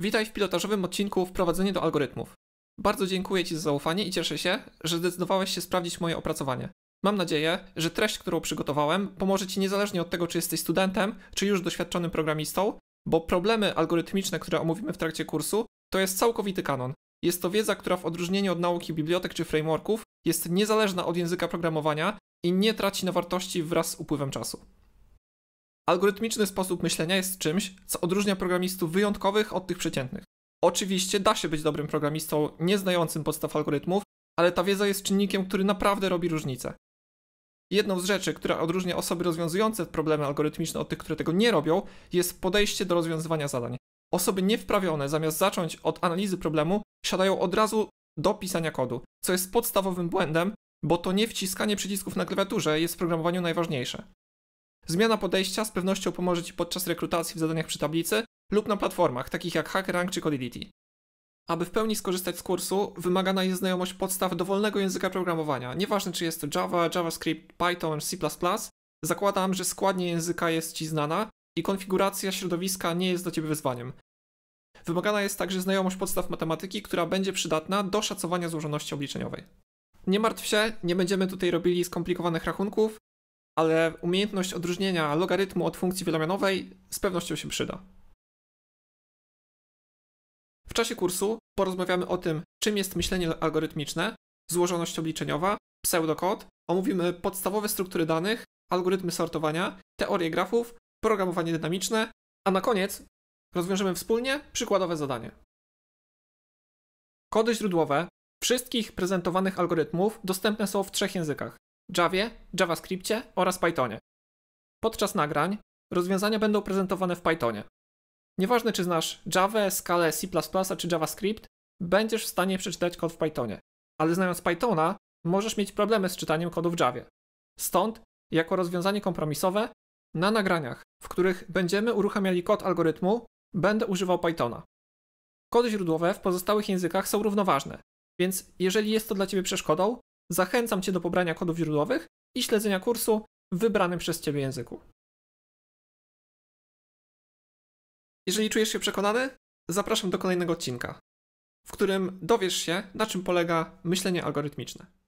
Witaj w pilotażowym odcinku Wprowadzenie do algorytmów. Bardzo dziękuję Ci za zaufanie i cieszę się, że zdecydowałeś się sprawdzić moje opracowanie. Mam nadzieję, że treść, którą przygotowałem, pomoże Ci niezależnie od tego, czy jesteś studentem, czy już doświadczonym programistą, bo problemy algorytmiczne, które omówimy w trakcie kursu, to jest całkowity kanon. Jest to wiedza, która w odróżnieniu od nauki bibliotek czy frameworków jest niezależna od języka programowania i nie traci na wartości wraz z upływem czasu. Algorytmiczny sposób myślenia jest czymś, co odróżnia programistów wyjątkowych od tych przeciętnych. Oczywiście da się być dobrym programistą nieznającym podstaw algorytmów, ale ta wiedza jest czynnikiem, który naprawdę robi różnicę. Jedną z rzeczy, która odróżnia osoby rozwiązujące problemy algorytmiczne od tych, które tego nie robią, jest podejście do rozwiązywania zadań. Osoby niewprawione, zamiast zacząć od analizy problemu, siadają od razu do pisania kodu, co jest podstawowym błędem, bo to nie wciskanie przycisków na klawiaturze jest w programowaniu najważniejsze. Zmiana podejścia z pewnością pomoże Ci podczas rekrutacji w zadaniach przy tablicy lub na platformach takich jak HackerRank czy Codility. Aby w pełni skorzystać z kursu, wymagana jest znajomość podstaw dowolnego języka programowania, nieważne czy jest to Java, JavaScript, Python, C++. Zakładam, że składnia języka jest Ci znana i konfiguracja środowiska nie jest dla Ciebie wyzwaniem. Wymagana jest także znajomość podstaw matematyki, która będzie przydatna do szacowania złożoności obliczeniowej. Nie martw się, nie będziemy tutaj robili skomplikowanych rachunków, ale umiejętność odróżnienia logarytmu od funkcji wielomianowej z pewnością się przyda. W czasie kursu porozmawiamy o tym, czym jest myślenie algorytmiczne, złożoność obliczeniowa, pseudokod, omówimy podstawowe struktury danych, algorytmy sortowania, teorie grafów, programowanie dynamiczne, a na koniec rozwiążemy wspólnie przykładowe zadanie. Kody źródłowe wszystkich prezentowanych algorytmów dostępne są w trzech językach: Javie, JavaScriptie oraz Pythonie. Podczas nagrań rozwiązania będą prezentowane w Pythonie. Nieważne czy znasz Java, Scala, C++ czy JavaScript, będziesz w stanie przeczytać kod w Pythonie, ale znając Pythona możesz mieć problemy z czytaniem kodu w Javie. Stąd, jako rozwiązanie kompromisowe, na nagraniach, w których będziemy uruchamiali kod algorytmu, będę używał Pythona. Kody źródłowe w pozostałych językach są równoważne, więc jeżeli jest to dla Ciebie przeszkodą, Zachęcam Cię do pobrania kodów źródłowych i śledzenia kursu w wybranym przez Ciebie języku. Jeżeli czujesz się przekonany, zapraszam do kolejnego odcinka, w którym dowiesz się, na czym polega myślenie algorytmiczne.